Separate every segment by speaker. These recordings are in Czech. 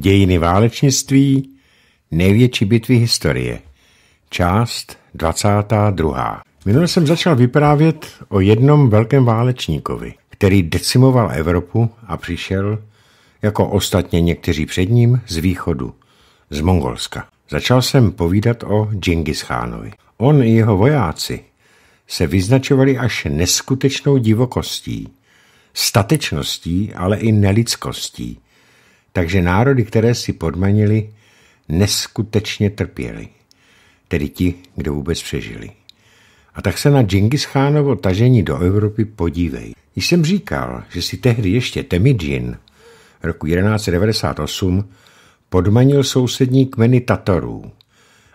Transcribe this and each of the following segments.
Speaker 1: Dějiny válečnictví, největší bitvy historie. Část 22. Minule jsem začal vyprávět o jednom velkém válečníkovi, který decimoval Evropu a přišel, jako ostatně někteří před ním, z východu, z Mongolska. Začal jsem povídat o Džingis Chánovi. On i jeho vojáci se vyznačovali až neskutečnou divokostí, statečností, ale i nelidskostí – takže národy, které si podmanili, neskutečně trpěli. Tedy ti, kdo vůbec přežili. A tak se na Džingischánovo tažení do Evropy podívej. Když jsem říkal, že si tehdy ještě Temidžin roku 1198 podmanil sousední kmeny Tatarů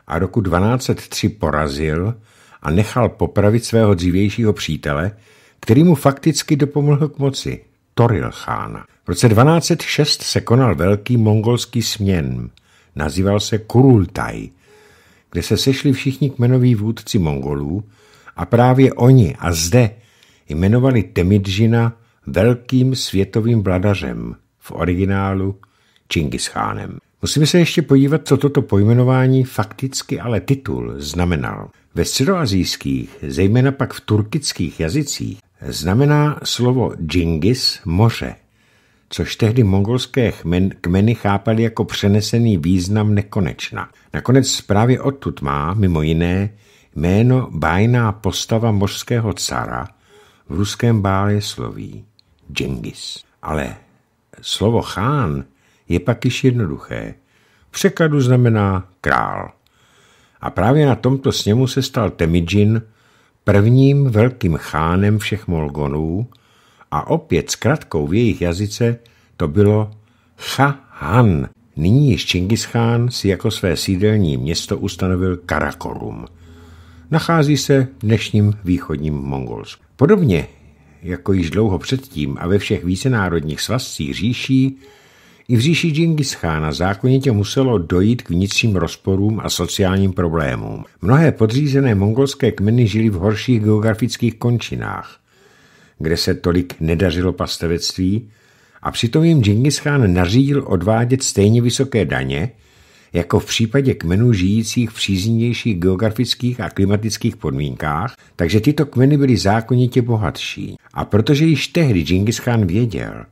Speaker 1: a roku 1203 porazil a nechal popravit svého dřívějšího přítele, který mu fakticky dopomohl k moci, Toril chána. V roce 1206 se konal velký mongolský směn. Nazýval se Kurultaj, kde se sešli všichni kmenoví vůdci Mongolů a právě oni a zde jmenovali Temidžina velkým světovým vladařem, v originálu Čingischánem. Musíme se ještě podívat, co toto pojmenování fakticky ale titul znamenal. Ve středoazijských, zejména pak v turkických jazycích, znamená slovo Džingis moře což tehdy mongolské kmeny chápali jako přenesený význam nekonečna. Nakonec právě odtud má, mimo jiné, jméno bájná postava mořského cara v ruském bále sloví Džengis. Ale slovo chán je pak již jednoduché. V překladu znamená král. A právě na tomto sněmu se stal Temidžin prvním velkým chánem všech Molgonů, a opět s kratkou v jejich jazyce to bylo Chahan. Nyní již Čingischán si jako své sídelní město ustanovil Karakorum. Nachází se v dnešním východním Mongolsku. Podobně jako již dlouho předtím a ve všech vícenárodních svazcích říší, i v říši Džingischána zákonitě muselo dojít k vnitřním rozporům a sociálním problémům. Mnohé podřízené mongolské kmeny žili v horších geografických končinách kde se tolik nedařilo pastevectví, a přitom jim Genghis Khan nařídil odvádět stejně vysoké daně, jako v případě kmenů žijících v příznivějších geografických a klimatických podmínkách, takže tyto kmeny byly zákonitě bohatší. A protože již tehdy Genghis Khan věděl,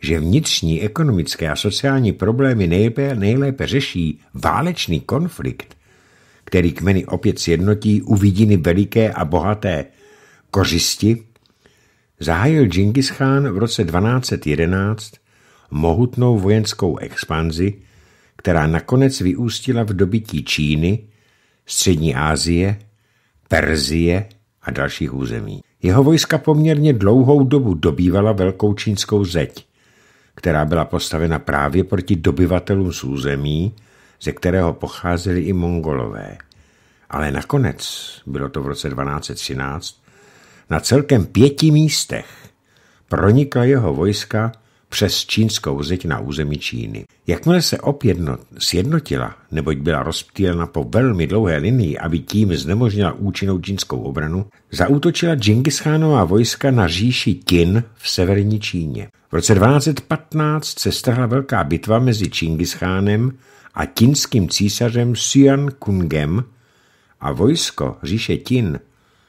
Speaker 1: že vnitřní ekonomické a sociální problémy nejlépe, nejlépe řeší válečný konflikt, který kmeny opět sjednotí u vidiny veliké a bohaté kořisti, zahájil Džingis Khan v roce 1211 mohutnou vojenskou expanzi, která nakonec vyústila v dobytí Číny, Střední Asie, Perzie a dalších území. Jeho vojska poměrně dlouhou dobu dobývala velkou čínskou zeď, která byla postavena právě proti dobyvatelům z území, ze kterého pocházeli i mongolové. Ale nakonec, bylo to v roce 1213, na celkem pěti místech pronikla jeho vojska přes čínskou zeď na území Číny. Jakmile se opět no- sjednotila, neboť byla rozptýlena po velmi dlouhé linii, aby tím znemožnila účinnou čínskou obranu, zaútočila Džingischánová vojska na říši Tin v severní Číně. V roce 1215 se strhla velká bitva mezi Džingischánem a tinským císařem Sian Kungem a vojsko říše Tin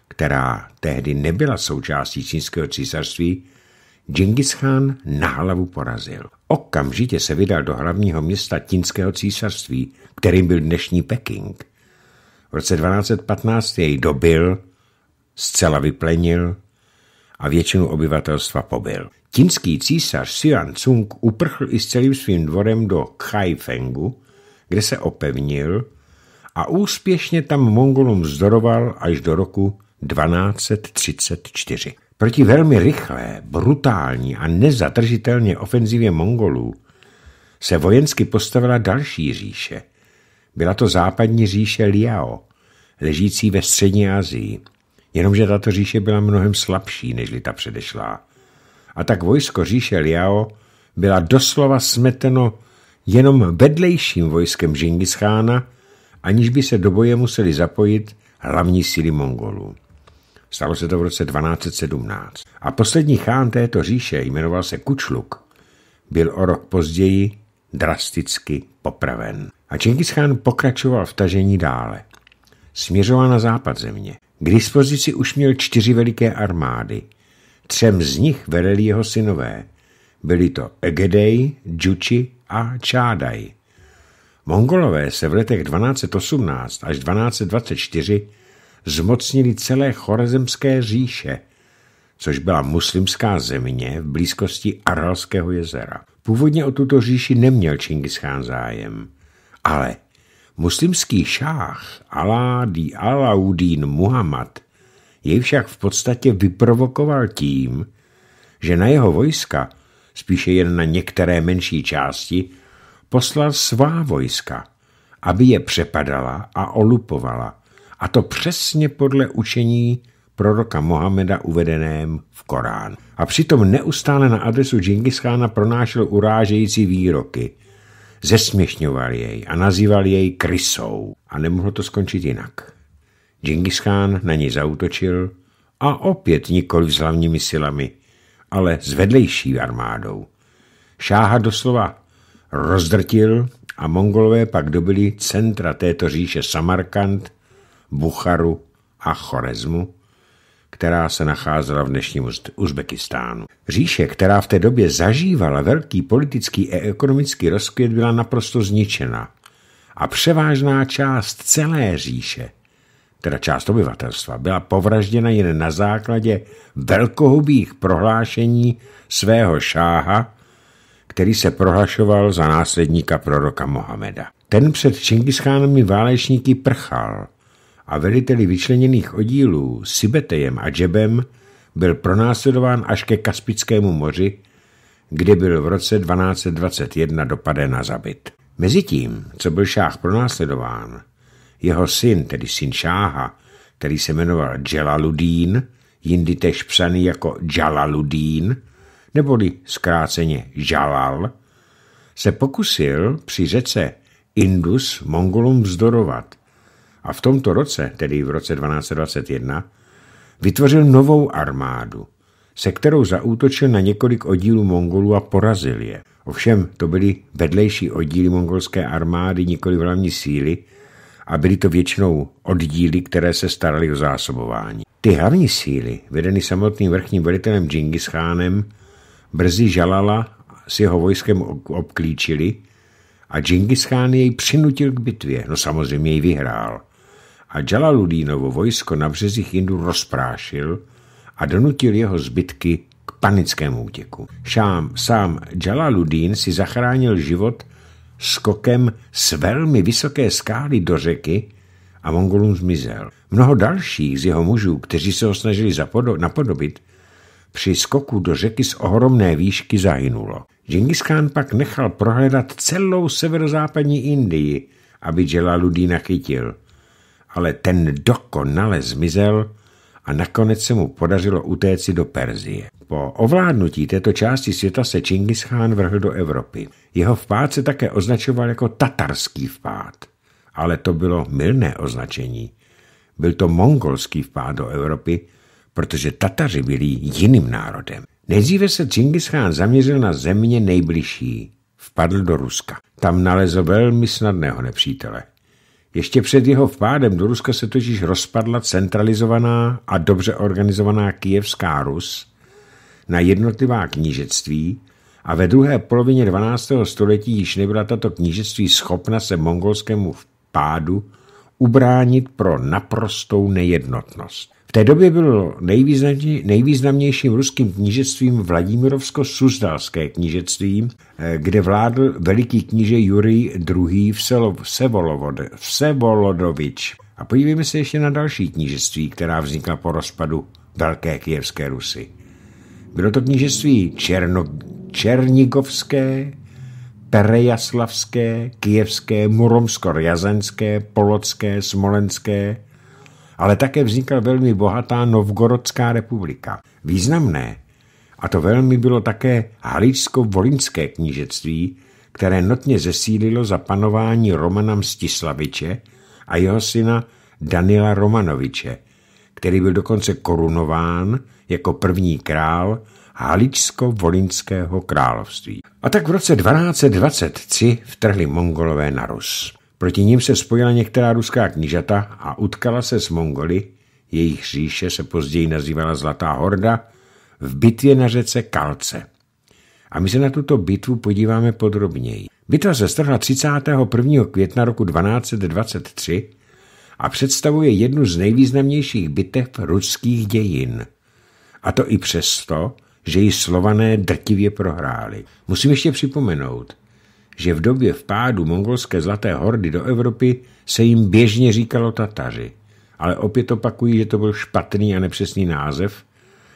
Speaker 1: která tehdy nebyla součástí čínského císařství, Džingis Khan na hlavu porazil. Okamžitě se vydal do hlavního města čínského císařství, kterým byl dnešní Peking. V roce 1215 jej dobil, zcela vyplenil a většinu obyvatelstva pobil. Čínský císař Sian Cung uprchl i s celým svým dvorem do Kaifengu, kde se opevnil a úspěšně tam Mongolům zdoroval až do roku 1234. Proti velmi rychlé, brutální a nezadržitelně ofenzivě Mongolů se vojensky postavila další říše. Byla to západní říše Liao, ležící ve střední Asii. Jenomže tato říše byla mnohem slabší než ta předešlá. A tak vojsko říše Liao byla doslova smeteno jenom vedlejším vojskem Žingischána, aniž by se do boje museli zapojit hlavní síly Mongolů. Stalo se to v roce 1217. A poslední chán této říše, jmenoval se Kučluk, byl o rok později drasticky popraven. A Čengis chán pokračoval v tažení dále. Směřoval na západ země. K dispozici už měl čtyři veliké armády. Třem z nich vedeli jeho synové. Byli to Egedej, Džuči a Čádaj. Mongolové se v letech 1218 až 1224 zmocnili celé Chorezemské říše, což byla muslimská země v blízkosti Aralského jezera. Původně o tuto říši neměl Čingischán zájem, ale muslimský šách Aládi Alaudín Muhammad jej však v podstatě vyprovokoval tím, že na jeho vojska, spíše jen na některé menší části, poslal svá vojska, aby je přepadala a olupovala – a to přesně podle učení proroka Mohameda uvedeném v Korán. A přitom neustále na adresu Džingischána pronášel urážející výroky. Zesměšňoval jej a nazýval jej krysou. A nemohlo to skončit jinak. Džingischán na něj zautočil a opět nikoli s hlavními silami, ale s vedlejší armádou. Šáha doslova rozdrtil a mongolové pak dobili centra této říše Samarkand Bucharu a Chorezmu, která se nacházela v dnešním Uzbekistánu. Říše, která v té době zažívala velký politický a ekonomický rozkvět, byla naprosto zničena a převážná část celé říše, teda část obyvatelstva, byla povražděna jen na základě velkohubých prohlášení svého šáha, který se prohlašoval za následníka proroka Mohameda. Ten před Čingischánovými válečníky prchal – a veliteli vyčleněných oddílů Sibetejem a Džebem byl pronásledován až ke Kaspickému moři, kdy byl v roce 1221 dopaden a zabit. Mezitím, co byl šáh pronásledován, jeho syn, tedy syn šáha, který se jmenoval Džalaludín, jindy tež psaný jako Džalaludín, neboli zkráceně Žalal, se pokusil při řece Indus Mongolům vzdorovat – a v tomto roce, tedy v roce 1221, vytvořil novou armádu, se kterou zaútočil na několik oddílů Mongolů a porazil je. Ovšem to byly vedlejší oddíly mongolské armády, nikoli hlavní síly, a byly to většinou oddíly, které se staraly o zásobování. Ty hlavní síly, vedeny samotným vrchním velitelem Džingis brzy Žalala s jeho vojskem obklíčili a Džingis jej přinutil k bitvě. No samozřejmě jej vyhrál – a Jalaludínovo vojsko na březích Indu rozprášil a donutil jeho zbytky k panickému útěku. Šám, sám Jalaludín si zachránil život skokem z velmi vysoké skály do řeky a Mongolům zmizel. Mnoho dalších z jeho mužů, kteří se ho snažili napodobit, při skoku do řeky z ohromné výšky zahynulo. Genghis Khan pak nechal prohledat celou severozápadní Indii, aby Jalaludína chytil – ale ten dokonale zmizel a nakonec se mu podařilo utéci do Perzie. Po ovládnutí této části světa se Čingis Khan vrhl do Evropy. Jeho vpád se také označoval jako tatarský vpád, ale to bylo milné označení. Byl to mongolský vpád do Evropy, protože Tataři byli jiným národem. Nejdříve se Čingis Khan zaměřil na země nejbližší. Vpadl do Ruska. Tam nalezl velmi snadného nepřítele. Ještě před jeho vpádem do Ruska se totiž rozpadla centralizovaná a dobře organizovaná kijevská Rus na jednotlivá knížectví a ve druhé polovině 12. století již nebyla tato knížectví schopna se mongolskému vpádu ubránit pro naprostou nejednotnost. V té době bylo nejvýznamnějším ruským knížectvím Vladimirovsko-Suzdalské knížectví, eh, kde vládl veliký kníže Jurij II. v Vsevolodovič. A podívejme se ještě na další knížectví, která vznikla po rozpadu Velké kijevské Rusy. Bylo to knížectví Černo, Černigovské, Perejaslavské, Kijevské, muromsko jazenské Polotské, Smolenské, ale také vznikla velmi bohatá Novgorodská republika. Významné, a to velmi bylo také Haličsko-Volinské knížectví, které notně zesílilo za panování Romana Mstislaviče a jeho syna Danila Romanoviče, který byl dokonce korunován jako první král Haličsko-Volinského království. A tak v roce 1223 vtrhli Mongolové na Rus. Proti ním se spojila některá ruská knížata a utkala se s Mongoly, jejich říše se později nazývala Zlatá horda, v bitvě na řece Kalce. A my se na tuto bitvu podíváme podrobněji. Bitva se strhla 31. května roku 1223 a představuje jednu z nejvýznamnějších bitev ruských dějin. A to i přesto, že ji slované drtivě prohráli. Musím ještě připomenout, že v době vpádu mongolské zlaté hordy do Evropy se jim běžně říkalo Tataři, ale opět opakují, že to byl špatný a nepřesný název,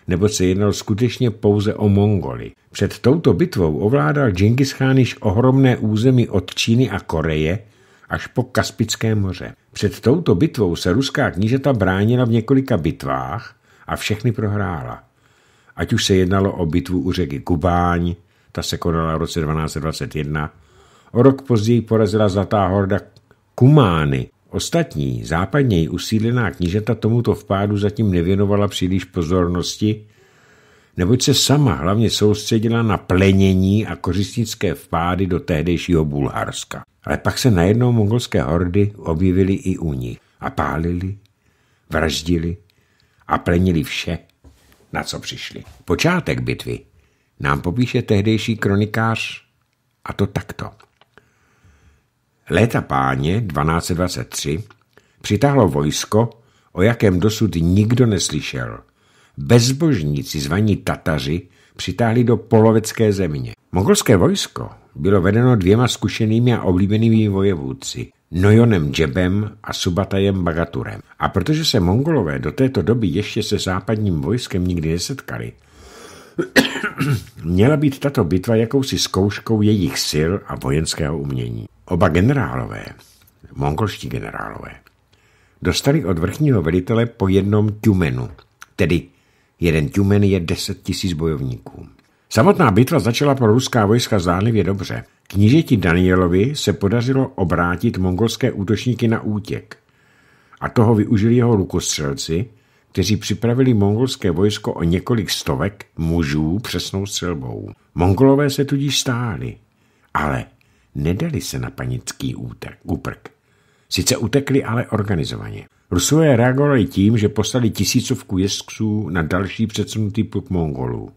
Speaker 1: nebo se jednal skutečně pouze o Mongoli. Před touto bitvou ovládal Genghis Khan již ohromné území od Číny a Koreje až po Kaspické moře. Před touto bitvou se ruská knížeta bránila v několika bitvách a všechny prohrála. Ať už se jednalo o bitvu u řeky Kubáň, ta se konala v roce 1221, o rok později porazila Zlatá horda Kumány. Ostatní, západněji usídlená knížeta tomuto vpádu zatím nevěnovala příliš pozornosti, neboť se sama hlavně soustředila na plenění a kořistnické vpády do tehdejšího Bulharska. Ale pak se najednou mongolské hordy objevily i u nich a pálili, vraždili a plenili vše, na co přišli. Počátek bitvy nám popíše tehdejší kronikář a to takto. Léta páně 1223 přitáhlo vojsko, o jakém dosud nikdo neslyšel. Bezbožníci zvaní Tataři přitáhli do polovecké země. Mongolské vojsko bylo vedeno dvěma zkušenými a oblíbenými vojevůdci, Nojonem Džebem a Subatajem Bagaturem. A protože se Mongolové do této doby ještě se západním vojskem nikdy nesetkali, měla být tato bitva jakousi zkouškou jejich sil a vojenského umění. Oba generálové, mongolští generálové, dostali od vrchního velitele po jednom tjumenu, tedy jeden tjumen je deset tisíc bojovníků. Samotná bitva začala pro ruská vojska zdánlivě dobře. Knížeti Danielovi se podařilo obrátit mongolské útočníky na útěk a toho využili jeho lukostřelci, kteří připravili mongolské vojsko o několik stovek mužů přesnou střelbou. Mongolové se tudíž stáli, ale nedali se na panický útek, úprk. Sice utekli, ale organizovaně. Rusové reagovali tím, že poslali tisícovku jezdců na další předsunutý pluk Mongolů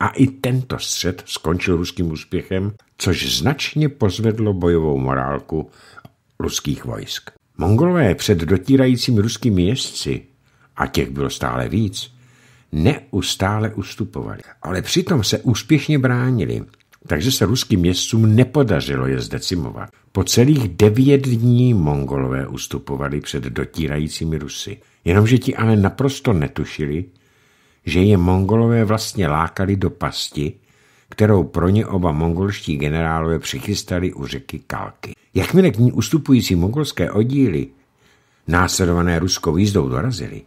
Speaker 1: a i tento střed skončil ruským úspěchem, což značně pozvedlo bojovou morálku ruských vojsk. Mongolové před dotírajícími ruskými jezdci, a těch bylo stále víc, neustále ustupovali. Ale přitom se úspěšně bránili, takže se ruským městcům nepodařilo je zdecimovat. Po celých devět dní mongolové ustupovali před dotírajícími Rusy. Jenomže ti ale naprosto netušili, že je mongolové vlastně lákali do pasti, kterou pro ně oba mongolští generálové přichystali u řeky Kalky. Jakmile k ní ustupující mongolské oddíly, následované ruskou jízdou, dorazily,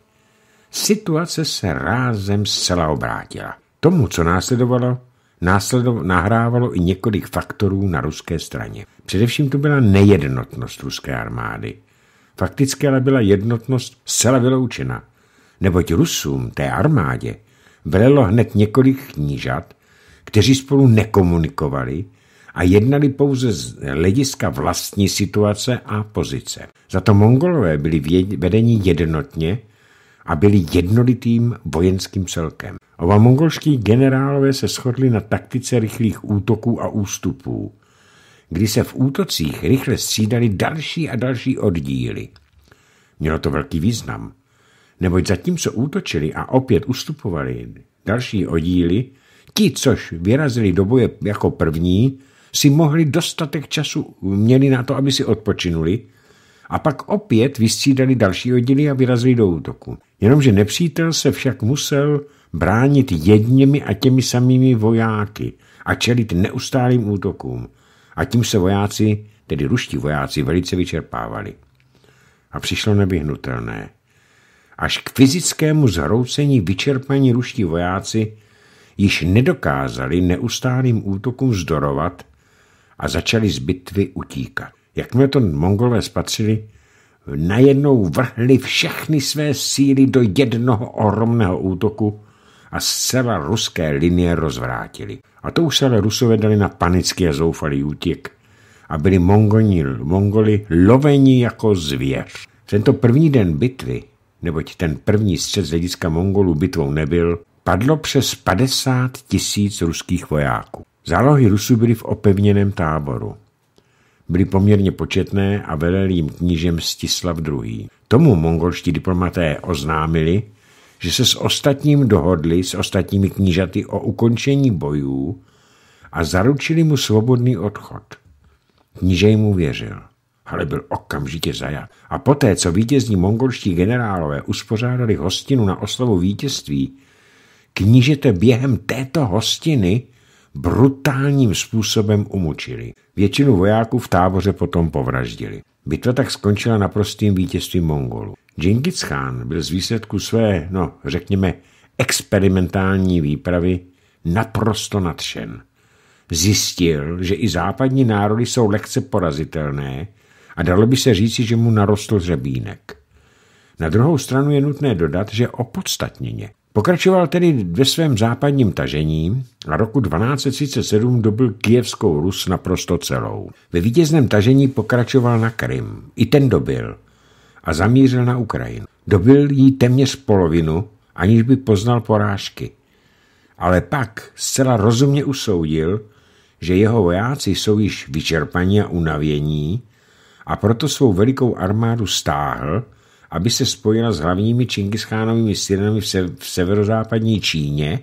Speaker 1: situace se rázem zcela obrátila. Tomu, co následovalo, následov, nahrávalo i několik faktorů na ruské straně. Především to byla nejednotnost ruské armády. Fakticky ale byla jednotnost zcela vyloučena neboť Rusům, té armádě, velelo hned několik knížat, kteří spolu nekomunikovali a jednali pouze z hlediska vlastní situace a pozice. Za to Mongolové byli vedeni jednotně a byli jednolitým vojenským celkem. Oba mongolští generálové se shodli na taktice rychlých útoků a ústupů, kdy se v útocích rychle střídali další a další oddíly. Mělo to velký význam neboť zatímco útočili a opět ustupovali další oddíly, ti, což vyrazili do boje jako první, si mohli dostatek času, měli na to, aby si odpočinuli, a pak opět vystřídali další oddíly a vyrazili do útoku. Jenomže nepřítel se však musel bránit jedněmi a těmi samými vojáky a čelit neustálým útokům. A tím se vojáci, tedy ruští vojáci, velice vyčerpávali. A přišlo nevyhnutelné. Až k fyzickému zhroucení vyčerpaní ruští vojáci již nedokázali neustálým útokům zdorovat a začali z bitvy utíkat. Jakmile to mongolé spatřili, najednou vrhli všechny své síly do jednoho ohromného útoku a zcela ruské linie rozvrátili. A to už se ale Rusové dali na panický a zoufalý útěk a byli Mongoni, Mongoli loveni jako zvěř. Tento první den bitvy neboť ten první střed z hlediska Mongolů bitvou nebyl, padlo přes 50 tisíc ruských vojáků. Zálohy Rusů byly v opevněném táboru. Byly poměrně početné a velel jim knížem Stislav II. Tomu mongolští diplomaté oznámili, že se s ostatním dohodli, s ostatními knížaty o ukončení bojů a zaručili mu svobodný odchod. Kníže jim věřil ale byl okamžitě zajat. A poté, co vítězní mongolští generálové uspořádali hostinu na oslavu vítězství, knížete během této hostiny brutálním způsobem umučili. Většinu vojáků v táboře potom povraždili. Bitva tak skončila naprostým vítězstvím Mongolu. Genghis Khan byl z výsledku své, no řekněme, experimentální výpravy naprosto nadšen. Zjistil, že i západní národy jsou lehce porazitelné a dalo by se říci, že mu narostl řebínek. Na druhou stranu je nutné dodat, že opodstatněně. Pokračoval tedy ve svém západním tažení a roku 1237 dobil kijevskou Rus naprosto celou. Ve vítězném tažení pokračoval na Krym, i ten dobil, a zamířil na Ukrajinu. Dobil jí téměř polovinu, aniž by poznal porážky. Ale pak zcela rozumně usoudil, že jeho vojáci jsou již vyčerpaní a unavění a proto svou velikou armádu stáhl, aby se spojila s hlavními Čingischánovými silami v, se, v severozápadní Číně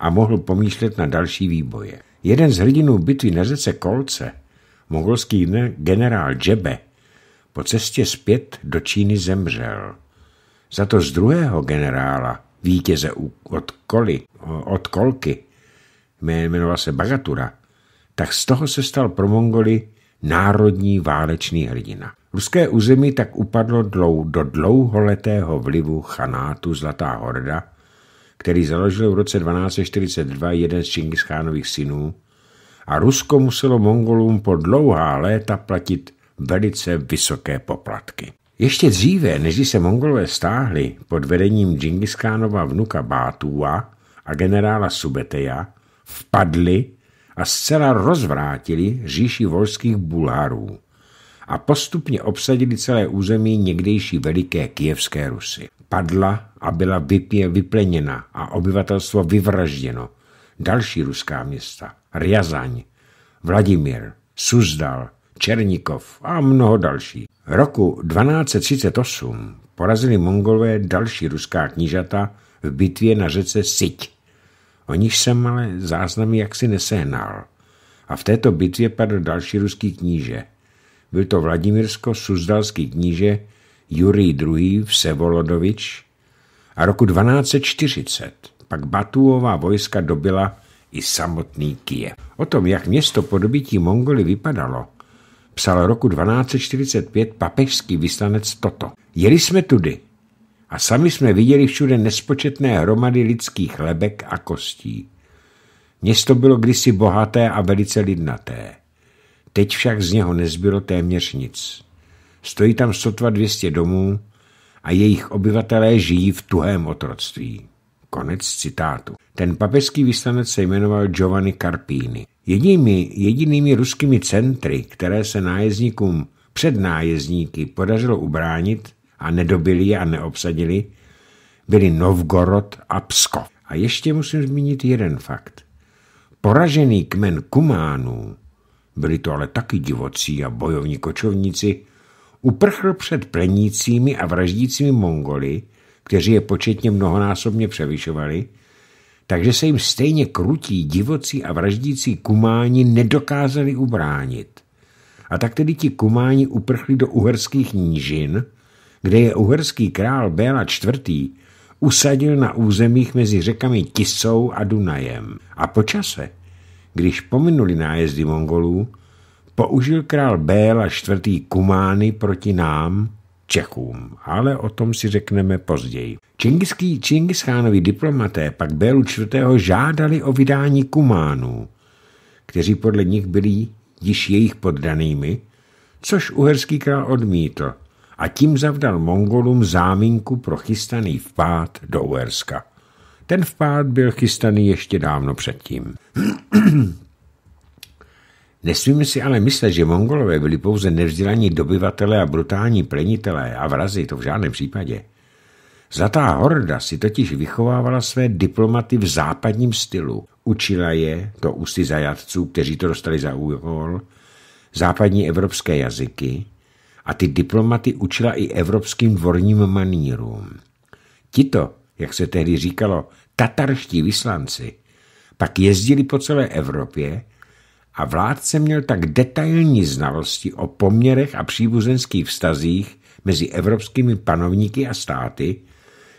Speaker 1: a mohl pomýšlet na další výboje. Jeden z hrdinů bitvy na řece Kolce, mongolský generál Džebe, po cestě zpět do Číny zemřel. Za to z druhého generála, vítěze od, Koli, od Kolky, jmenoval se Bagatura, tak z toho se stal pro Mongoli národní válečný hrdina. Ruské území tak upadlo dlou, do dlouholetého vlivu chanátu Zlatá horda, který založil v roce 1242 jeden z Čingischánových synů a Rusko muselo Mongolům po dlouhá léta platit velice vysoké poplatky. Ještě dříve, než se Mongolové stáhli pod vedením Džingiskánova vnuka Bátua a generála Subeteja, vpadli a zcela rozvrátili říši volských bulharů a postupně obsadili celé území někdejší veliké kijevské Rusy. Padla a byla vypě vypleněna a obyvatelstvo vyvražděno. Další ruská města, Ryazaň, Vladimír, Suzdal, Černikov a mnoho další. Roku 1238 porazili mongolové další ruská knížata v bitvě na řece Siť O níž jsem ale záznamy jaksi nesehnal. A v této bitvě padl další ruský kníže. Byl to Vladimirsko suzdalský kníže Jurij II. Vsevolodovič a roku 1240 pak Batuová vojska dobila i samotný Kiev. O tom, jak město po dobití Mongoli vypadalo, psal roku 1245 papežský vyslanec toto. Jeli jsme tudy, a sami jsme viděli všude nespočetné hromady lidských lebek a kostí. Město bylo kdysi bohaté a velice lidnaté. Teď však z něho nezbylo téměř nic. Stojí tam sotva 200 domů a jejich obyvatelé žijí v tuhém otroctví. Konec citátu. Ten papežský vyslanec se jmenoval Giovanni Carpini. Jedinými, jedinými ruskými centry, které se nájezdníkům před nájezdníky podařilo ubránit, a nedobili a neobsadili, byly Novgorod a Pskov. A ještě musím zmínit jeden fakt. Poražený kmen Kumánů, byli to ale taky divocí a bojovní kočovníci, uprchl před plenícími a vraždícími Mongoly, kteří je početně mnohonásobně převyšovali, takže se jim stejně krutí, divocí a vraždící kumáni nedokázali ubránit. A tak tedy ti kumáni uprchli do uherských nížin, kde je uherský král Béla IV., usadil na územích mezi řekami Tisou a Dunajem. A po čase, když pominuli nájezdy Mongolů, použil král Béla IV. Kumány proti nám, Čechům, ale o tom si řekneme později. Čingiský Čingischánovi diplomaté pak Bélu IV. žádali o vydání Kumánů, kteří podle nich byli již jejich poddanými, což uherský král odmítl a tím zavdal Mongolům záminku pro chystaný vpád do Uerska. Ten vpád byl chystaný ještě dávno předtím. Nesmíme si ale myslet, že Mongolové byli pouze nevzdělaní dobyvatele a brutální plenitelé a vrazi, to v žádném případě. Zlatá horda si totiž vychovávala své diplomaty v západním stylu. Učila je, to ústy zajatců, kteří to dostali za úkol, západní evropské jazyky, a ty diplomaty učila i evropským dvorním manírům. Tito, jak se tehdy říkalo, tatarští vyslanci, pak jezdili po celé Evropě a vládce měl tak detailní znalosti o poměrech a příbuzenských vztazích mezi evropskými panovníky a státy,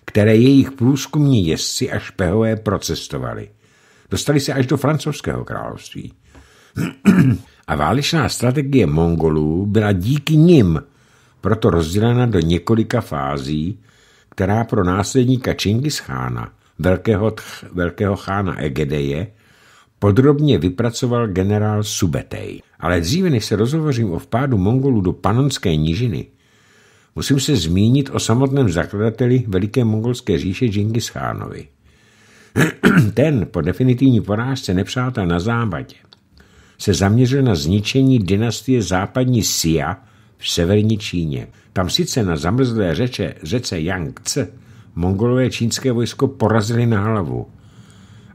Speaker 1: které jejich průzkumní jezdci a špehové procestovali. Dostali se až do francouzského království. a válečná strategie Mongolů byla díky nim proto rozdělena do několika fází, která pro následníka Čingis chána, velkého, tch, velkého chána Egedeje, podrobně vypracoval generál Subetej. Ale dříve, než se rozhovořím o vpádu Mongolů do panonské nížiny, musím se zmínit o samotném zakladateli Veliké mongolské říše Džingis Chánovi. Ten po definitivní porážce nepřátel na západě se zaměřil na zničení dynastie západní Sia v severní Číně. Tam sice na zamrzlé řeče, řece Yangtze mongolové čínské vojsko porazili na hlavu.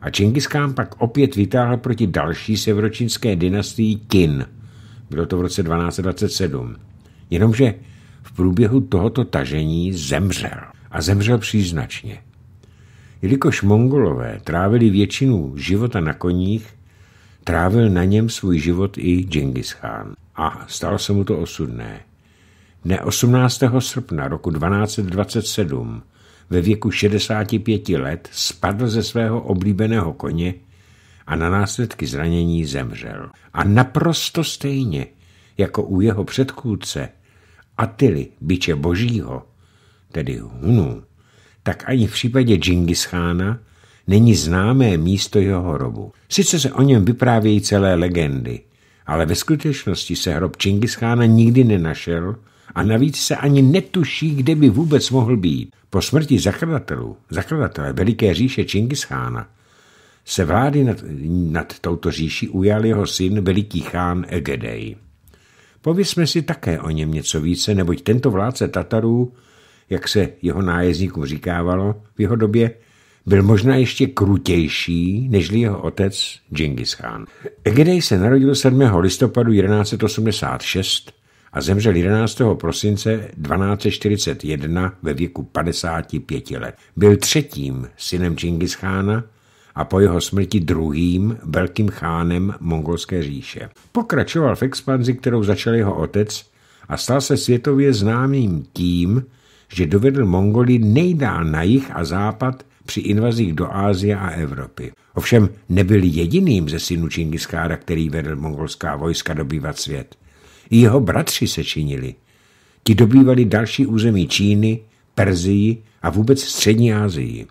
Speaker 1: A Čingiskán pak opět vytáhl proti další severočínské dynastii Qin. Bylo to v roce 1227. Jenomže v průběhu tohoto tažení zemřel. A zemřel příznačně. Jelikož mongolové trávili většinu života na koních, Trávil na něm svůj život i Genghis Khan a stalo se mu to osudné. Ne 18. srpna roku 1227 ve věku 65 let spadl ze svého oblíbeného koně a na následky zranění zemřel. A naprosto stejně jako u jeho předkůdce Atily, biče božího, tedy Hunu, tak ani v případě Khana není známé místo jeho hrobu. Sice se o něm vyprávějí celé legendy, ale ve skutečnosti se hrob Čingischána nikdy nenašel a navíc se ani netuší, kde by vůbec mohl být. Po smrti zakladatelů, zakladatele Veliké říše Čingischána, se vlády nad, nad touto říší ujal jeho syn Veliký chán Egedej. Povězme si také o něm něco více, neboť tento vládce Tatarů, jak se jeho nájezdníkům říkávalo v jeho době, byl možná ještě krutější než jeho otec Genghis Khan. Egedej se narodil 7. listopadu 1186 a zemřel 11. prosince 1241 ve věku 55 let. Byl třetím synem Genghis Khana a po jeho smrti druhým velkým chánem mongolské říše. Pokračoval v expanzi, kterou začal jeho otec a stal se světově známým tím, že dovedl Mongoli nejdál na jih a západ při invazích do Ázie a Evropy. Ovšem nebyl jediným ze synů Čingiskára, který vedl mongolská vojska dobývat svět. I jeho bratři se činili. Ti dobývali další území Číny, Perzii a vůbec Střední Ázii.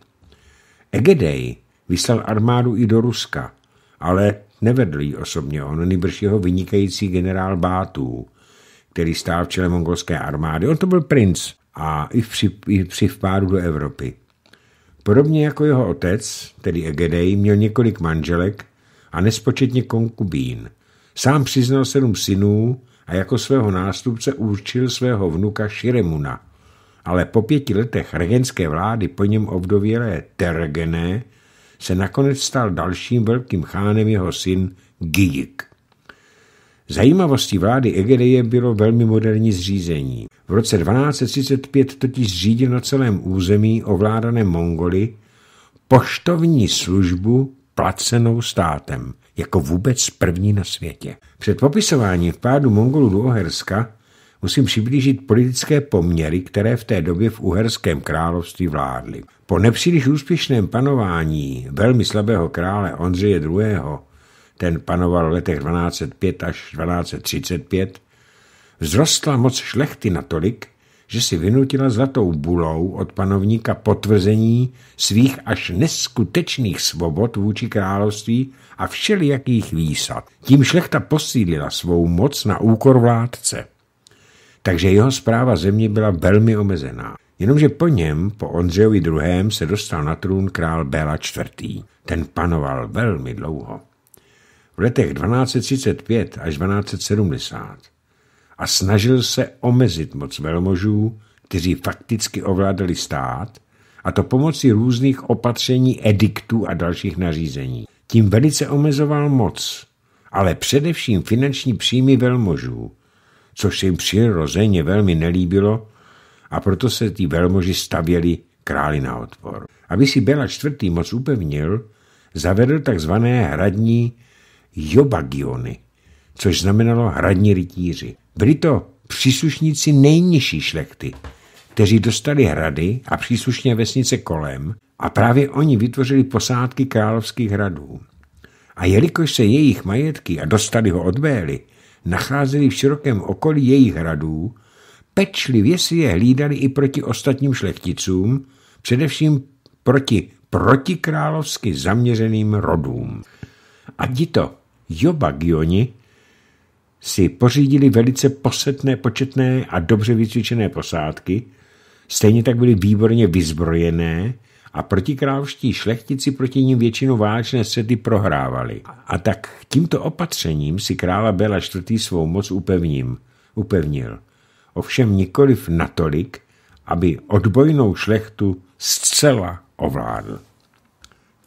Speaker 1: Egedej vyslal armádu i do Ruska, ale nevedl ji osobně on, nýbrž jeho vynikající generál Bátů, který stál v čele mongolské armády. On to byl princ a i při, i při vpádu do Evropy. Podobně jako jeho otec, tedy Egedej, měl několik manželek a nespočetně konkubín. Sám přiznal sedm synů a jako svého nástupce určil svého vnuka Širemuna. Ale po pěti letech regenské vlády po něm obdovělé Tergené se nakonec stal dalším velkým chánem jeho syn Gijik. Zajímavostí vlády Egedeje bylo velmi moderní zřízení. V roce 1235 totiž zřídil na celém území ovládaném Mongoli poštovní službu placenou státem, jako vůbec první na světě. Před popisováním vpádu Mongolů do Uherska musím přiblížit politické poměry, které v té době v Uherském království vládly. Po nepříliš úspěšném panování velmi slabého krále Ondřeje II ten panoval v letech 1205 až 1235, vzrostla moc šlechty natolik, že si vynutila zlatou bulou od panovníka potvrzení svých až neskutečných svobod vůči království a všelijakých výsad. Tím šlechta posílila svou moc na úkor vládce. Takže jeho zpráva země byla velmi omezená. Jenomže po něm, po Ondřejovi II., se dostal na trůn král Béla IV. Ten panoval velmi dlouho v letech 1235 až 1270 a snažil se omezit moc velmožů, kteří fakticky ovládali stát, a to pomocí různých opatření, ediktů a dalších nařízení. Tím velice omezoval moc, ale především finanční příjmy velmožů, což se jim přirozeně velmi nelíbilo a proto se ty velmoži stavěli králi na odpor. Aby si Bela IV. moc upevnil, zavedl takzvané hradní Jobagiony, což znamenalo hradní rytíři. Byli to příslušníci nejnižší šlechty, kteří dostali hrady a příslušně vesnice kolem a právě oni vytvořili posádky královských hradů. A jelikož se jejich majetky a dostali ho od Béli, nacházeli v širokém okolí jejich hradů, pečlivě si je hlídali i proti ostatním šlechticům, především proti protikrálovsky zaměřeným rodům. A tito Jobagioni si pořídili velice posetné, početné a dobře vycvičené posádky, stejně tak byly výborně vyzbrojené a protikrávští šlechtici proti ním většinu válečné sedy prohrávali. A tak tímto opatřením si krála Bela IV. svou moc upevním, upevnil. Ovšem nikoliv natolik, aby odbojnou šlechtu zcela ovládl.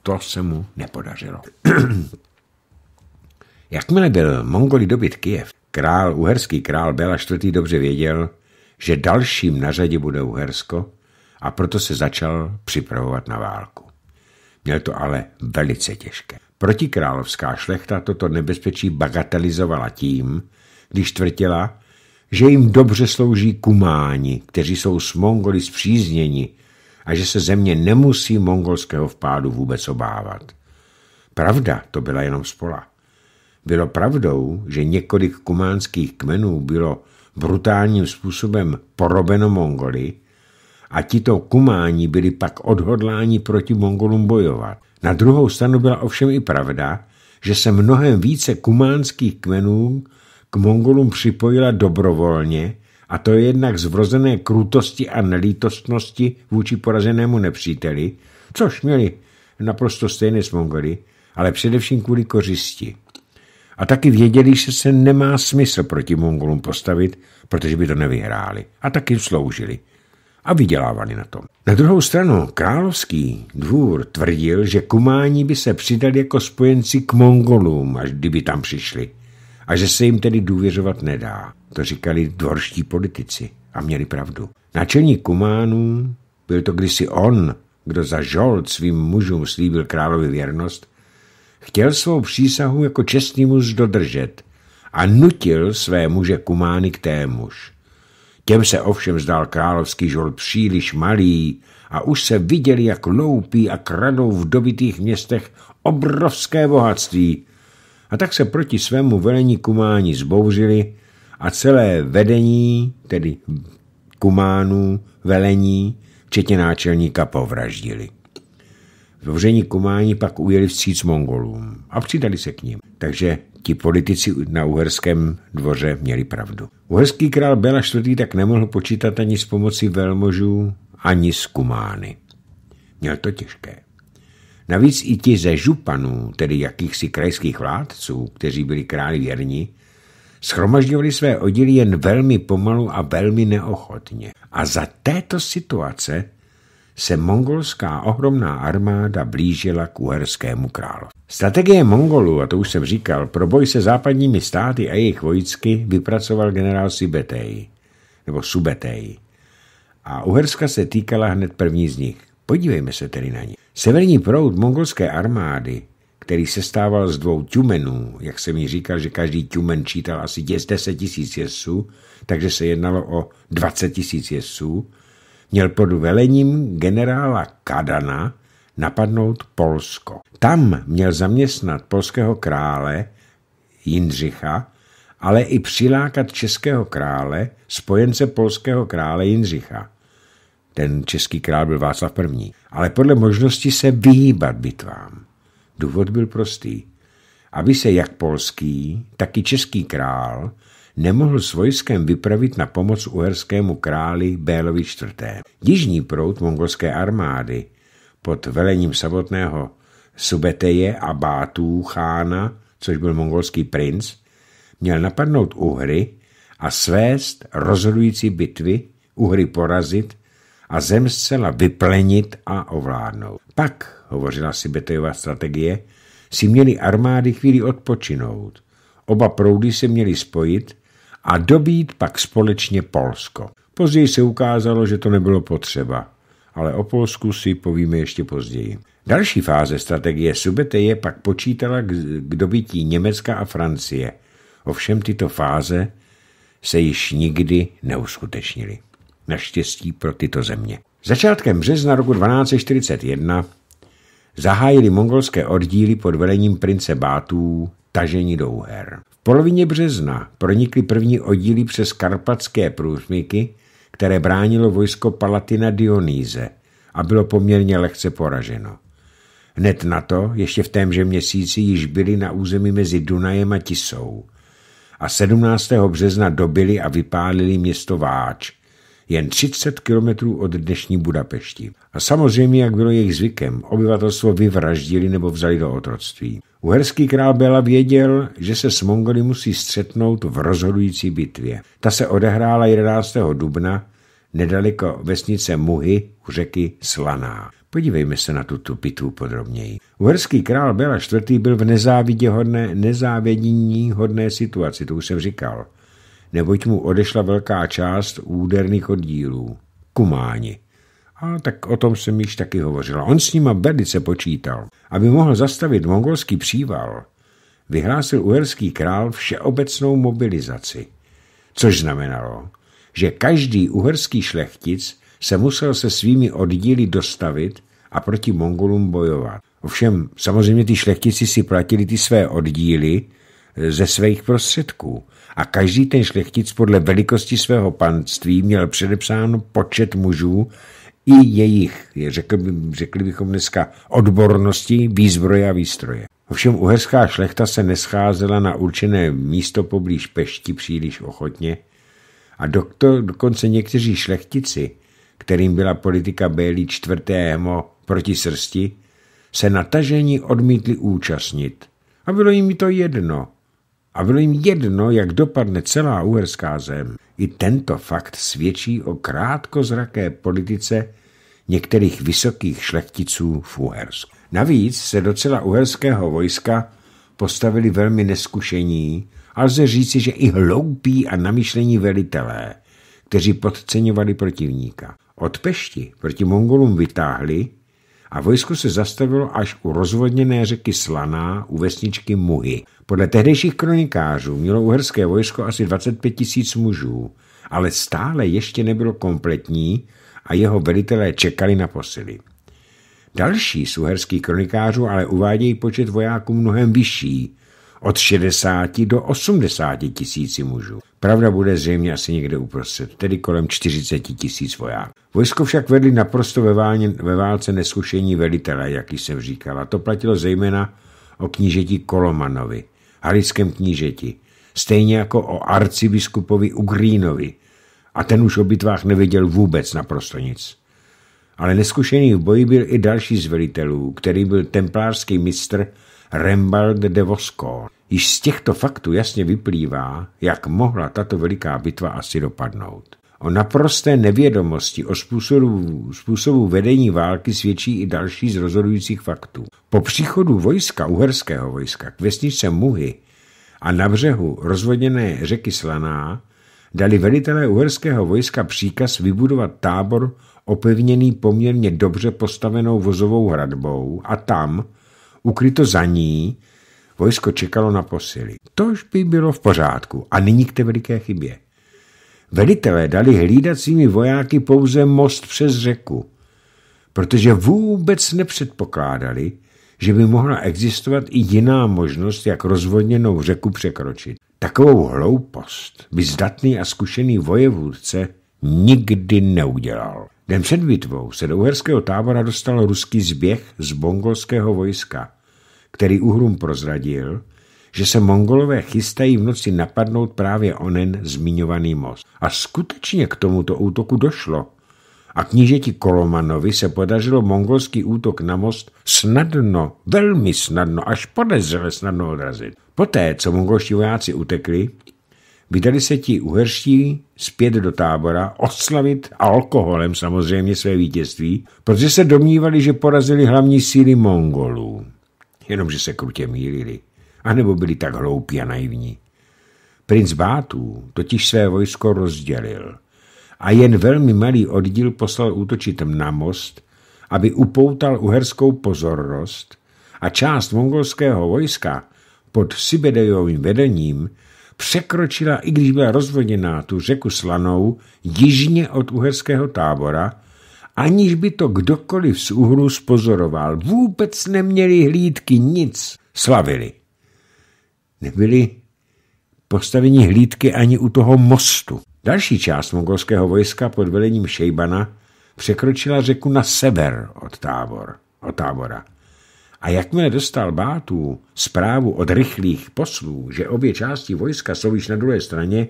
Speaker 1: To se mu nepodařilo. Jakmile byl Mongoli dobyt Kijev, král, uherský král Bela IV. dobře věděl, že dalším na řadě bude Uhersko a proto se začal připravovat na válku. Měl to ale velice těžké. Protikrálovská šlechta toto nebezpečí bagatelizovala tím, když tvrdila, že jim dobře slouží kumáni, kteří jsou s Mongoli zpřízněni a že se země nemusí mongolského vpádu vůbec obávat. Pravda to byla jenom spola. Bylo pravdou, že několik kumánských kmenů bylo brutálním způsobem porobeno Mongoly a tito kumáni byli pak odhodláni proti Mongolům bojovat. Na druhou stranu byla ovšem i pravda, že se mnohem více kumánských kmenů k Mongolům připojila dobrovolně, a to je jednak z vrozené krutosti a nelítostnosti vůči porazenému nepříteli, což měli naprosto stejné s Mongoly, ale především kvůli kořisti a taky věděli, že se nemá smysl proti Mongolům postavit, protože by to nevyhráli a taky sloužili a vydělávali na tom. Na druhou stranu královský dvůr tvrdil, že kumání by se přidali jako spojenci k Mongolům, až kdyby tam přišli a že se jim tedy důvěřovat nedá. To říkali dvorští politici a měli pravdu. Náčelník kumánů byl to kdysi on, kdo za žolt svým mužům slíbil královi věrnost chtěl svou přísahu jako čestný muž dodržet a nutil své muže kumány k témuž. Těm se ovšem zdal královský žol příliš malý a už se viděli, jak loupí a kradou v dobitých městech obrovské bohatství. A tak se proti svému velení kumáni zbouřili a celé vedení, tedy kumánů, velení, včetně náčelníka povraždili. Dvoření komání pak ujeli vstříc Mongolům a přidali se k ním. Takže ti politici na uherském dvoře měli pravdu. Uherský král Bela IV. tak nemohl počítat ani s pomocí velmožů, ani z kumány. Měl to těžké. Navíc i ti ze županů, tedy jakýchsi krajských vládců, kteří byli králi věrni, schromažďovali své oddíly jen velmi pomalu a velmi neochotně. A za této situace se mongolská ohromná armáda blížila k uherskému království. Strategie Mongolů, a to už jsem říkal, pro boj se západními státy a jejich vojsky vypracoval generál Sibetej, nebo Subetej. A Uherska se týkala hned první z nich. Podívejme se tedy na ně. Severní proud mongolské armády, který se stával z dvou tjumenů, jak jsem mi říkal, že každý tjumen čítal asi 10 tisíc jesů, takže se jednalo o 20 tisíc jesů měl pod velením generála Kadana napadnout Polsko. Tam měl zaměstnat polského krále Jindřicha, ale i přilákat českého krále, spojence polského krále Jindřicha. Ten český král byl Václav I. Ale podle možnosti se vyhýbat bitvám. Důvod byl prostý. Aby se jak polský, tak i český král nemohl s vojskem vypravit na pomoc uherskému králi Bélovi IV. Jižní prout mongolské armády pod velením samotného Subeteje a Bátů chána, což byl mongolský princ, měl napadnout Uhry a svést rozhodující bitvy, Uhry porazit a zem zcela vyplenit a ovládnout. Pak, hovořila Sibetejová strategie, si měli armády chvíli odpočinout – Oba proudy se měly spojit a dobít pak společně Polsko. Později se ukázalo, že to nebylo potřeba, ale o Polsku si povíme ještě později. Další fáze strategie Subeteje pak počítala k dobití Německa a Francie. Ovšem tyto fáze se již nikdy neuskutečnily. Naštěstí pro tyto země. Začátkem března roku 1241 zahájili mongolské oddíly pod vedením prince Bátů tažení do Uher. V polovině března pronikly první oddíly přes karpatské průsmyky, které bránilo vojsko Palatina Dionýze a bylo poměrně lehce poraženo. Hned na to, ještě v témže měsíci, již byli na území mezi Dunajem a Tisou a 17. března dobili a vypálili město Váč, jen 30 kilometrů od dnešní Budapešti. A samozřejmě, jak bylo jejich zvykem, obyvatelstvo vyvraždili nebo vzali do otroctví. Uherský král Bela věděl, že se s Mongoli musí střetnout v rozhodující bitvě. Ta se odehrála 11. dubna nedaleko vesnice Muhy u řeky Slaná. Podívejme se na tuto bitvu podrobněji. Uherský král Bela IV. byl v nezáviděhodné, nezávědění hodné situaci, to už jsem říkal, neboť mu odešla velká část úderných oddílů. Kumáni. A tak o tom jsem již taky hovořila. On s nima velice počítal. Aby mohl zastavit mongolský příval, vyhlásil uherský král všeobecnou mobilizaci, což znamenalo, že každý uherský šlechtic se musel se svými oddíly dostavit a proti Mongolům bojovat. Ovšem, samozřejmě ty šlechtici si platili ty své oddíly eh, ze svých prostředků a každý ten šlechtic podle velikosti svého panství měl předepsán počet mužů, i jejich, řekl řekli bychom dneska, odbornosti, výzbroje a výstroje. Ovšem uherská šlechta se nescházela na určené místo poblíž Pešti příliš ochotně a doktor, dokonce někteří šlechtici, kterým byla politika Bélí čtvrtého proti srsti, se natažení odmítli účastnit. A bylo jim to jedno – a bylo jim jedno, jak dopadne celá uherská zem. I tento fakt svědčí o krátkozraké politice některých vysokých šlechticů v Uhersku. Navíc se docela uherského vojska postavili velmi neskušení a lze říci, že i hloupí a namyšlení velitelé, kteří podceňovali protivníka. Od Pešti proti Mongolům vytáhli a vojsko se zastavilo až u rozvodněné řeky Slaná u vesničky Muhy. Podle tehdejších kronikářů mělo uherské vojsko asi 25 tisíc mužů, ale stále ještě nebylo kompletní a jeho velitelé čekali na posily. Další z uherských kronikářů ale uvádějí počet vojáků mnohem vyšší, od 60 do 80 tisíc mužů. Pravda bude zřejmě asi někde uprostřed, tedy kolem 40 tisíc vojáků. Vojsko však vedli naprosto ve, válně, ve válce neskušení velitele, jak jsem a To platilo zejména o knížeti Kolomanovi, halickém knížeti, stejně jako o arcibiskupovi Ugrínovi. A ten už o bitvách neviděl vůbec naprosto nic. Ale neskušený v boji byl i další z velitelů, který byl templářský mistr Rembald de Vosco. Již z těchto faktů jasně vyplývá, jak mohla tato veliká bitva asi dopadnout. O naprosté nevědomosti o způsobu, způsobu vedení války svědčí i další z rozhodujících faktů. Po příchodu vojska, uherského vojska, k vesnice Muhy a na břehu rozvodněné řeky Slaná dali velitelé uherského vojska příkaz vybudovat tábor opevněný poměrně dobře postavenou vozovou hradbou a tam, ukryto za ní, vojsko čekalo na posily. Tož by bylo v pořádku. A nyní k té veliké chybě. Velitelé dali hlídacími vojáky pouze most přes řeku, protože vůbec nepředpokládali, že by mohla existovat i jiná možnost, jak rozvodněnou řeku překročit. Takovou hloupost by zdatný a zkušený vojevůdce nikdy neudělal. Den před bitvou se do uherského tábora dostal ruský zběh z mongolského vojska, který Uhrům prozradil, že se mongolové chystají v noci napadnout právě onen zmiňovaný most. A skutečně k tomuto útoku došlo. A knížeti Kolomanovi se podařilo mongolský útok na most snadno, velmi snadno, až podezřele snadno odrazit. Poté, co mongolští vojáci utekli, Vydali se ti uherští zpět do tábora, oslavit alkoholem samozřejmě své vítězství, protože se domnívali, že porazili hlavní síly Mongolů. Jenomže se krutě mýlili. A nebo byli tak hloupí a naivní. Princ Bátů totiž své vojsko rozdělil a jen velmi malý oddíl poslal útočit na most, aby upoutal uherskou pozornost a část mongolského vojska pod Sibedejovým vedením překročila, i když byla rozvoděná, tu řeku Slanou jižně od uherského tábora, aniž by to kdokoliv z Uhru spozoroval. Vůbec neměli hlídky, nic. Slavili. Nebyli postavení hlídky ani u toho mostu. Další část mongolského vojska pod velením Šejbana překročila řeku na sever od tábor, od tábora. A jakmile dostal Bátů zprávu od rychlých poslů, že obě části vojska jsou již na druhé straně,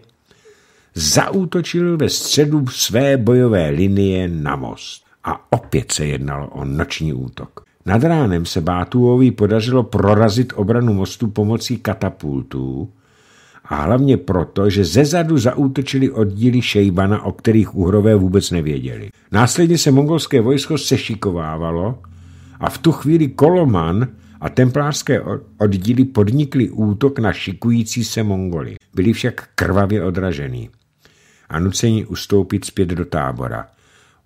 Speaker 1: zaútočil ve středu své bojové linie na most. A opět se jednalo o noční útok. Nad ránem se Bátuovi podařilo prorazit obranu mostu pomocí katapultů a hlavně proto, že zezadu zaútočili oddíly Šejbana, o kterých uhrové vůbec nevěděli. Následně se mongolské vojsko sešikovávalo a v tu chvíli Koloman a templářské oddíly podnikly útok na šikující se Mongoli. Byli však krvavě odraženi a nuceni ustoupit zpět do tábora.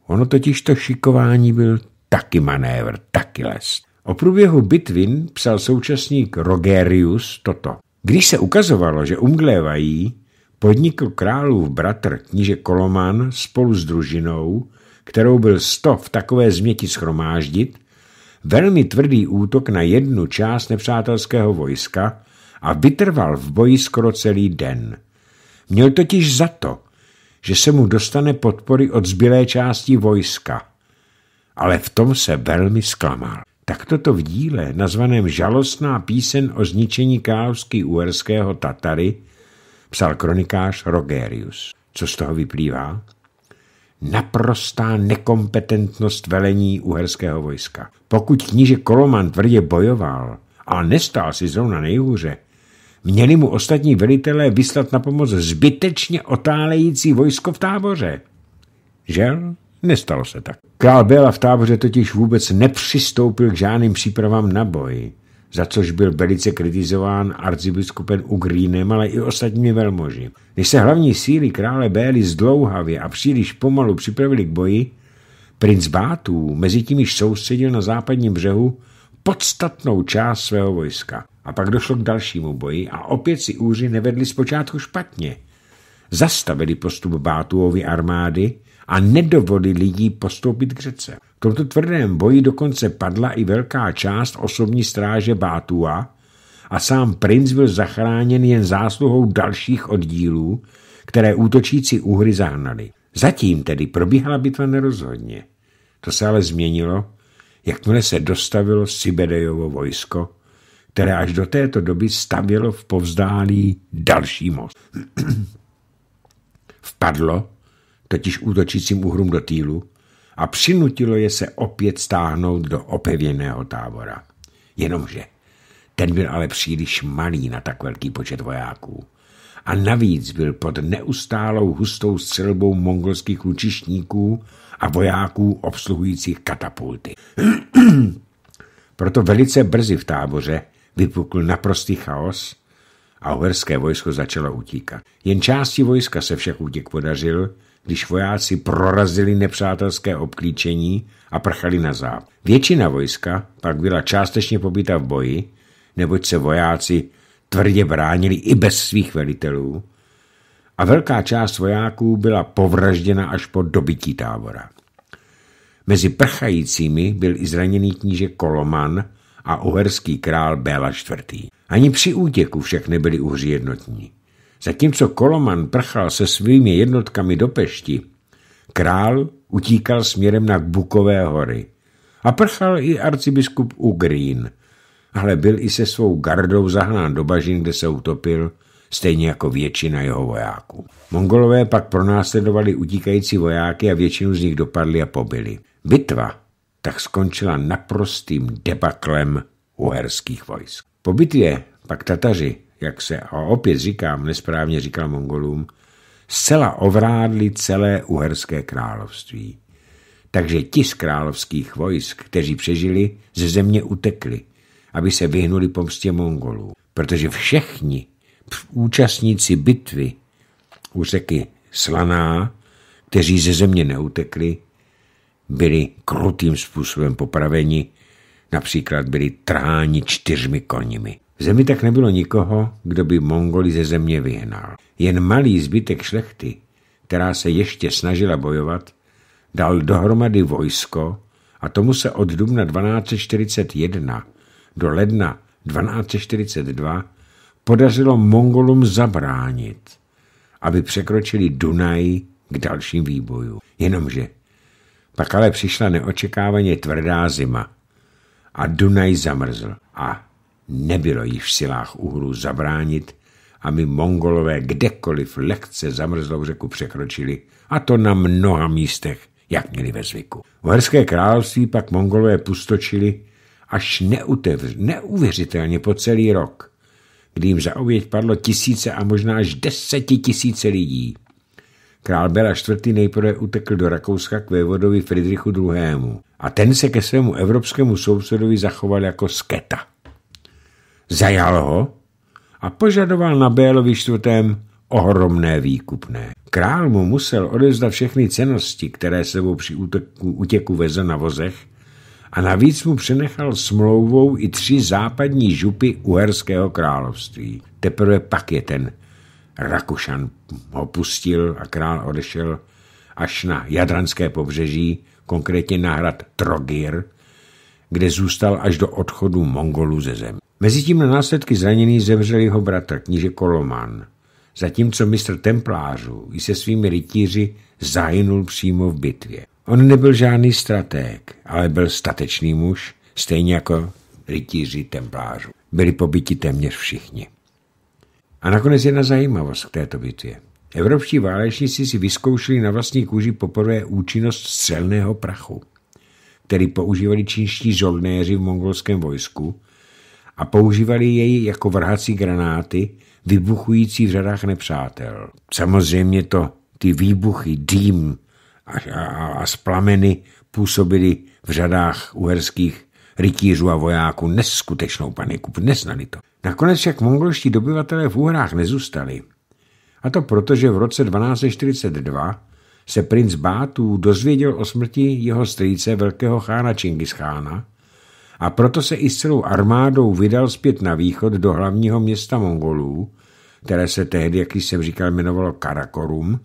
Speaker 1: Ono totiž to šikování byl taky manévr, taky les. O průběhu bitvin psal současník Rogerius toto. Když se ukazovalo, že umglévají, podnikl králův bratr kníže Koloman spolu s družinou, kterou byl sto v takové změti schromáždit, velmi tvrdý útok na jednu část nepřátelského vojska a vytrval v boji skoro celý den. Měl totiž za to, že se mu dostane podpory od zbylé části vojska. Ale v tom se velmi zklamal. Tak toto v díle, nazvaném Žalostná písen o zničení královský uherského Tatary, psal kronikář Rogerius. Co z toho vyplývá? naprostá nekompetentnost velení uherského vojska. Pokud kníže Koloman tvrdě bojoval a nestál si zrovna nejhůře, měli mu ostatní velitelé vyslat na pomoc zbytečně otálející vojsko v táboře. Žel, nestalo se tak. Král Bela v táboře totiž vůbec nepřistoupil k žádným přípravám na boj za což byl velice kritizován arcibiskupem Ugrínem, ale i ostatními velmoži. Když se hlavní síly krále Béli zdlouhavě a příliš pomalu připravili k boji, princ Bátů mezi tím již soustředil na západním břehu podstatnou část svého vojska. A pak došlo k dalšímu boji a opět si úři nevedli zpočátku špatně. Zastavili postup Bátuovi armády a nedovolili lidí postoupit k řece tomto tvrdém boji dokonce padla i velká část osobní stráže Bátua a sám princ byl zachráněn jen zásluhou dalších oddílů, které útočící úhry zahnali. Zatím tedy probíhala bitva nerozhodně. To se ale změnilo, jakmile se dostavilo Sibedejovo vojsko, které až do této doby stavělo v povzdálí další most. Vpadlo, totiž útočícím uhrům do týlu, a přinutilo je se opět stáhnout do opevněného tábora. Jenomže ten byl ale příliš malý na tak velký počet vojáků. A navíc byl pod neustálou hustou střelbou mongolských lučišníků a vojáků obsluhujících katapulty. Proto velice brzy v táboře vypukl naprostý chaos a uherské vojsko začalo utíkat. Jen části vojska se však útěk podařil když vojáci prorazili nepřátelské obklíčení a prchali na západ. Většina vojska pak byla částečně pobyta v boji, neboť se vojáci tvrdě bránili i bez svých velitelů a velká část vojáků byla povražděna až po dobytí tábora. Mezi prchajícími byl i zraněný kníže Koloman a uherský král Béla IV. Ani při útěku však nebyli uhři jednotní. Zatímco Koloman prchal se svými jednotkami do Pešti, král utíkal směrem na Bukové hory. A prchal i arcibiskup Ugrín, ale byl i se svou gardou zahnán do bažin, kde se utopil, stejně jako většina jeho vojáků. Mongolové pak pronásledovali utíkající vojáky a většinu z nich dopadli a pobili. Bitva tak skončila naprostým debaklem uherských vojsk. Po bitvě pak Tataři jak se, a opět říkám, nesprávně říkal Mongolům, zcela ovrádli celé uherské království. Takže ti z královských vojsk, kteří přežili, ze země utekli, aby se vyhnuli pomstě Mongolů. Protože všichni účastníci bitvy u řeky Slaná, kteří ze země neutekli, byli krutým způsobem popraveni, například byli trháni čtyřmi koněmi. V zemi tak nebylo nikoho, kdo by Mongoli ze země vyhnal. Jen malý zbytek šlechty, která se ještě snažila bojovat, dal dohromady vojsko a tomu se od dubna 1241 do ledna 1242 podařilo Mongolům zabránit, aby překročili Dunaj k dalším výboju. Jenomže pak ale přišla neočekávaně tvrdá zima a Dunaj zamrzl a Nebylo jí v silách uhlu zabránit, aby Mongolové kdekoliv lehce zamrzlou řeku překročili, a to na mnoha místech, jak měli ve zvyku. Uherské království pak Mongolové pustočili až neutevř, neuvěřitelně po celý rok, kdy jim za oběť padlo tisíce a možná až deseti tisíce lidí. Král Bela IV. nejprve utekl do Rakouska k vévodovi Friedrichu II. a ten se ke svému evropskému sousedovi zachoval jako sketa zajal ho a požadoval na Bélovi čtvrtém ohromné výkupné. Král mu musel odevzdat všechny cenosti, které sebou při útěku útěku veze na vozech a navíc mu přenechal smlouvou i tři západní župy uherského království. Teprve pak je ten Rakušan ho pustil a král odešel až na jadranské pobřeží, konkrétně na hrad Trogir, kde zůstal až do odchodu Mongolů ze země. Mezitím na následky zranění zemřel jeho bratr, kníže Koloman, zatímco mistr Templářů i se svými rytíři zahynul přímo v bitvě. On nebyl žádný stratég, ale byl statečný muž, stejně jako rytíři Templářů. Byli pobiti téměř všichni. A nakonec jedna zajímavost k této bitvě. Evropští válečníci si vyzkoušeli na vlastní kůži poprvé účinnost střelného prachu, který používali čínští žoldnéři v mongolském vojsku – a používali jej jako vrhací granáty, vybuchující v řadách nepřátel. Samozřejmě to ty výbuchy, dým a, a, a splameny působily v řadách uherských rytířů a vojáků neskutečnou paniku, neznali to. Nakonec však mongolští dobyvatelé v úhrách nezůstali. A to proto, že v roce 1242 se princ Bátů dozvěděl o smrti jeho strýce velkého chána Čingischána a proto se i s celou armádou vydal zpět na východ do hlavního města Mongolů, které se tehdy, jak jsem říkal, jmenovalo Karakorum,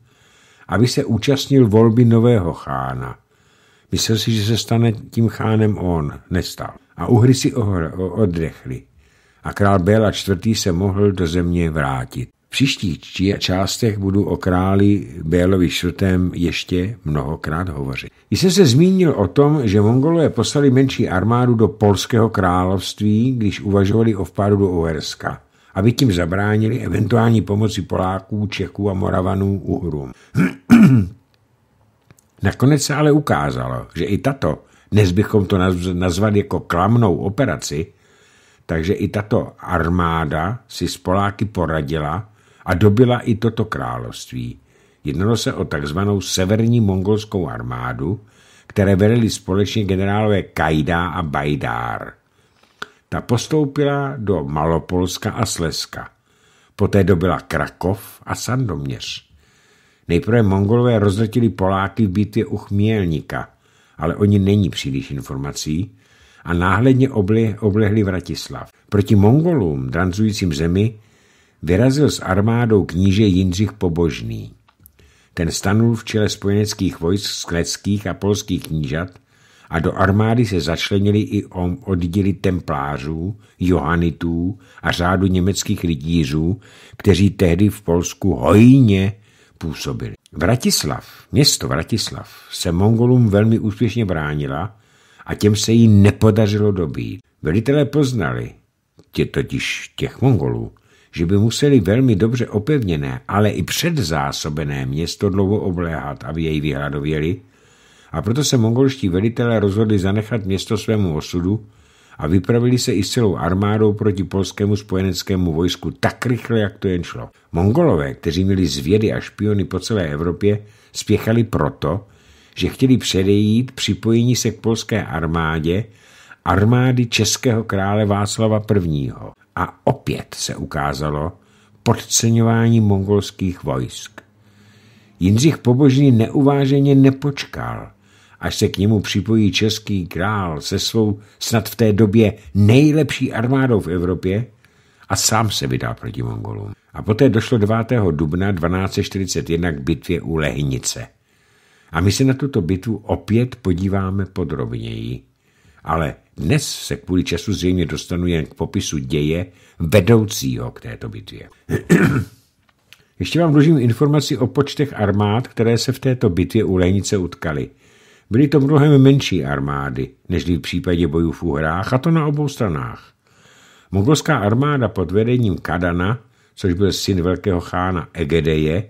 Speaker 1: aby se účastnil volby nového chána. Myslel si, že se stane tím chánem on, nestal. A uhry si oddechli a král Béla IV. se mohl do země vrátit. V příštích částech budu o králi Bélovi IV. ještě mnohokrát hovořit. Když jsem se zmínil o tom, že Mongolové poslali menší armádu do polského království, když uvažovali o vpádu do Uherska, aby tím zabránili eventuální pomoci Poláků, Čechů a Moravanů Uhrům. Nakonec se ale ukázalo, že i tato, dnes bychom to nazvali jako klamnou operaci, takže i tato armáda si s Poláky poradila a dobila i toto království. Jednalo se o takzvanou severní mongolskou armádu, které vedeli společně generálové Kajda a Bajdár. Ta postoupila do Malopolska a Slezska. Poté dobila Krakov a Sandoměř. Nejprve Mongolové rozletili Poláky v bitvě u Chmělníka, ale oni není příliš informací, a náhledně oblehli Vratislav. Proti Mongolům, dranzujícím zemi, vyrazil s armádou kníže Jindřich Pobožný. Ten stanul v čele spojeneckých vojsk kleckých a polských knížat a do armády se začlenili i oddíly templářů, johanitů a řádu německých lidířů, kteří tehdy v Polsku hojně působili. Vratislav, město Vratislav, se Mongolům velmi úspěšně bránila a těm se jí nepodařilo dobít. Velitelé poznali, tě totiž těch Mongolů, že by museli velmi dobře opevněné, ale i předzásobené město dlouho obléhat, aby jej vyhladověli, a proto se mongolští velitelé rozhodli zanechat město svému osudu a vypravili se i s celou armádou proti polskému spojeneckému vojsku tak rychle, jak to jen šlo. Mongolové, kteří měli zvědy a špiony po celé Evropě, spěchali proto, že chtěli předejít připojení se k polské armádě armády českého krále Václava I a opět se ukázalo podceňování mongolských vojsk. Jindřich Pobožný neuváženě nepočkal, až se k němu připojí český král se svou snad v té době nejlepší armádou v Evropě a sám se vydal proti Mongolům. A poté došlo 9. dubna 1241 k bitvě u Lehnice. A my se na tuto bitvu opět podíváme podrobněji ale dnes se kvůli času zřejmě dostanu jen k popisu děje vedoucího k této bitvě. Ještě vám dlužím informaci o počtech armád, které se v této bitvě u Lenice utkaly. Byly to mnohem menší armády, než v případě bojů v Uhrách, a to na obou stranách. Mongolská armáda pod vedením Kadana, což byl syn velkého chána Egedeje,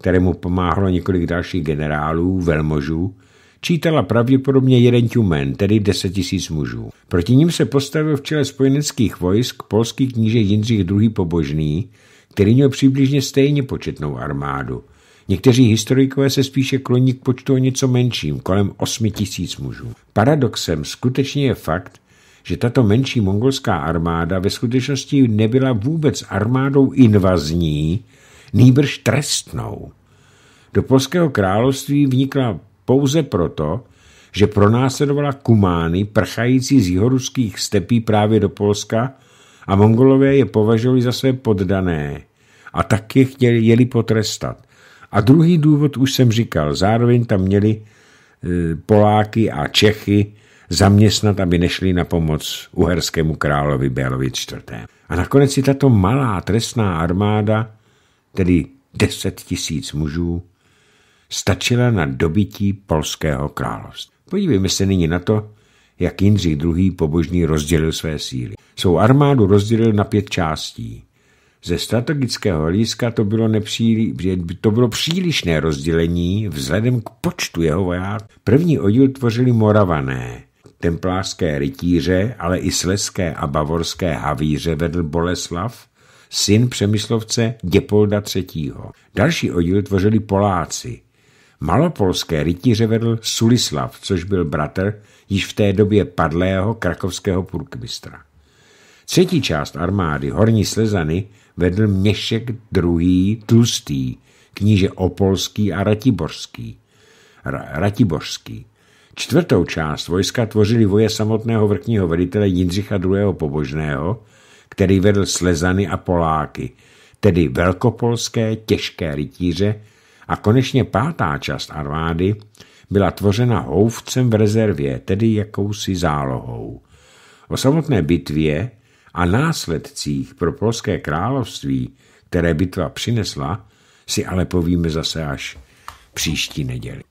Speaker 1: kterému pomáhlo několik dalších generálů, velmožů, čítala pravděpodobně jeden tjumen, tedy deset tisíc mužů. Proti ním se postavil v čele spojeneckých vojsk polský kníže Jindřich II. Pobožný, který měl přibližně stejně početnou armádu. Někteří historikové se spíše kloní k počtu o něco menším, kolem 8 tisíc mužů. Paradoxem skutečně je fakt, že tato menší mongolská armáda ve skutečnosti nebyla vůbec armádou invazní, nýbrž trestnou. Do polského království vnikla pouze proto, že pronásledovala kumány prchající z jihoruských stepí právě do Polska a mongolové je považovali za své poddané a tak je chtěli jeli potrestat. A druhý důvod už jsem říkal, zároveň tam měli e, Poláky a Čechy zaměstnat, aby nešli na pomoc uherskému královi Bélovi IV. A nakonec si tato malá trestná armáda, tedy 10 tisíc mužů, stačila na dobytí polského království. Podívejme se nyní na to, jak Jindřich II. pobožný rozdělil své síly. Svou armádu rozdělil na pět částí. Ze strategického hlediska to bylo, to bylo přílišné rozdělení vzhledem k počtu jeho vojáků. První oddíl tvořili moravané, templářské rytíře, ale i sleské a bavorské havíře vedl Boleslav, syn Přemyslovce Děpolda III. Další oddíl tvořili Poláci, Malopolské rytíře vedl Sulislav, což byl bratr již v té době padlého krakovského purkmistra. Třetí část armády Horní Slezany vedl Měšek druhý Tlustý, kníže Opolský a Ratiborský. Ra- Ratiborský. Čtvrtou část vojska tvořili voje samotného vrchního velitele Jindřicha II. Pobožného, který vedl Slezany a Poláky, tedy velkopolské těžké rytíře, a konečně pátá část armády byla tvořena houvcem v rezervě, tedy jakousi zálohou. O samotné bitvě a následcích pro polské království, které bitva přinesla, si ale povíme zase až příští neděli.